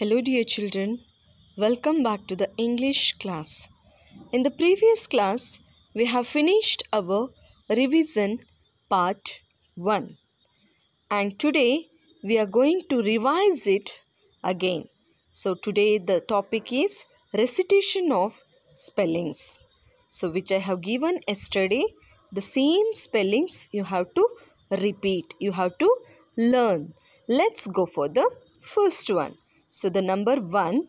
Hello dear children, welcome back to the English class. In the previous class, we have finished our revision part 1 and today we are going to revise it again. So today the topic is recitation of spellings. So which I have given yesterday, the same spellings you have to repeat, you have to learn. Let's go for the first one. So the number 1,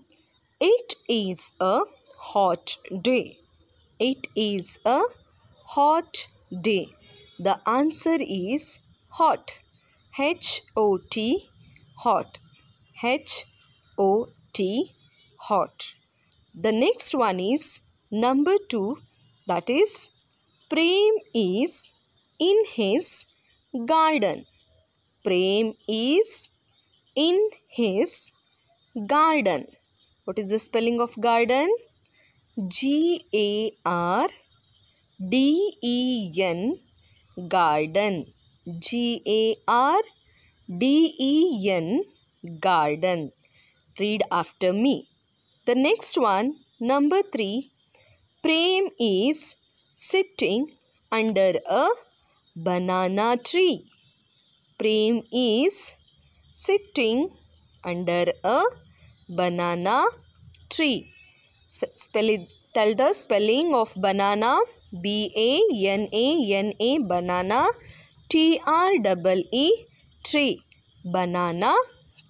it is a hot day. It is a hot day. The answer is hot. H-O-T, hot. H-O-T, hot. The next one is number 2 that is Prem is in his garden. Prem is in his garden. What is the spelling of garden? G A R D E N garden. G A R D E N garden. Read after me. The next one, number 3. Prem is sitting under a banana tree. Prem is sitting under a banana tree. Spell it, tell the spelling of banana. B-A-N-A-N-A banana. E. tree. Banana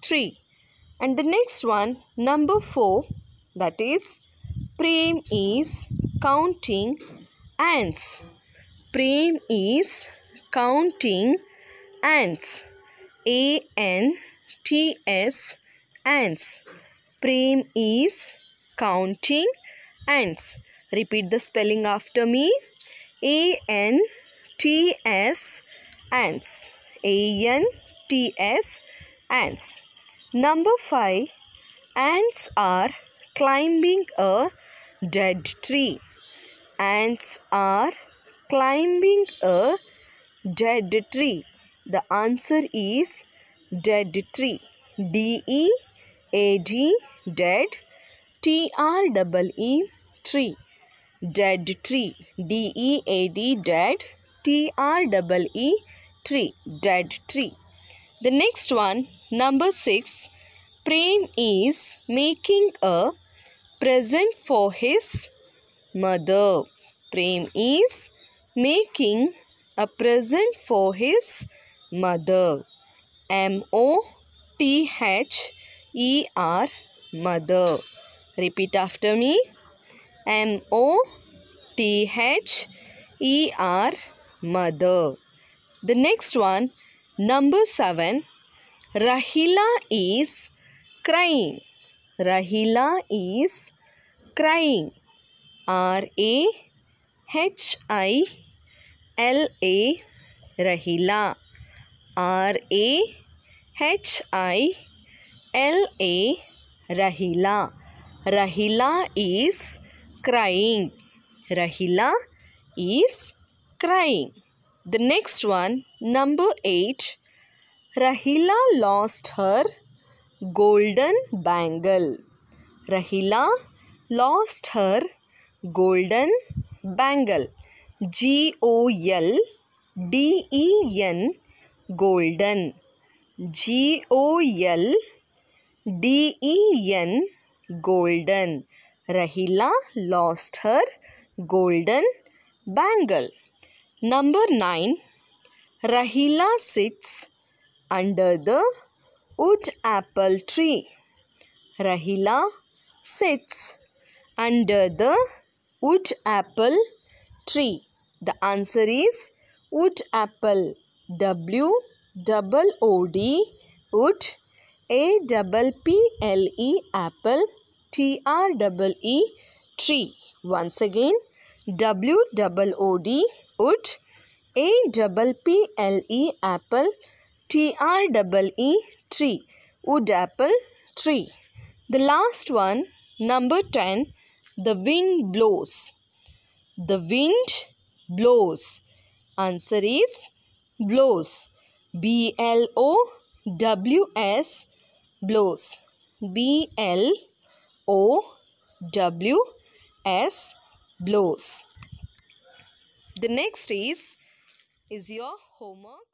tree. And the next one, number 4, that is Prem is counting ants. Prem is counting ants. A N T-S ants. Prem is counting ants. Repeat the spelling after me. A-N-T-S ants. A-N-T-S ants. Number 5. Ants are climbing a dead tree. Ants are climbing a dead tree. The answer is dead tree. D E A D dead T R double E tree. Dead tree. D E A D dead T R double E tree. Dead tree. The next one number 6 Prem is making a present for his mother. Prem is making a present for his mother. M O T H E R mother repeat after me M O T H E R mother the next one number seven Rahila is crying Rahila is crying R A H I L A Rahila R A H I L A Rahila Rahila is crying Rahila is crying the next one number eight Rahila lost her golden bangle Rahila lost her golden bangle G O L D E N golden G O L D E N golden. Rahila lost her golden bangle. Number 9. Rahila sits under the wood apple tree. Rahila sits under the wood apple tree. The answer is wood apple. W double OD wood A double P L E apple T R double E tree. Once again W double OD wood A double P L E apple T R double E tree. Wood apple tree. The last one number 10 the wind blows. The wind blows. Answer is blows. B L O W S blows. B L O W S blows. The next is is your homework